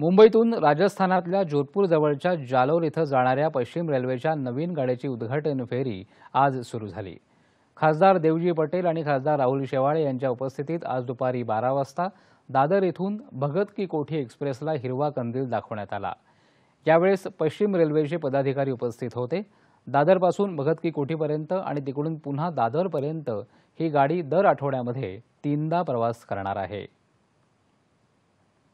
मुंबईतून राजस्थानातल्या जोधपूरजवळच्या जालोर इथं जाणाऱ्या पश्चिम रेल्वेच्या नवीन गाड्याची उद्घाटन फेरी आज सुरू झाली खासदार देवजी पटेल आणि खासदार राहुल शेवाळे यांच्या उपस्थितीत आज दुपारी बारा वाजता दादर इथून भगत की कोठी एक्सप्रेसला हिरवा कंदील दाखवण्यात आला यावेळेस पश्चिम रेल्वेचे पदाधिकारी उपस्थित होते दादरपासून भगत की कोठीपर्यंत आणि तिकडून पुन्हा दादरपर्यंत ही गाडी दर आठवड्यामध्ये तीनदा प्रवास करणार आहे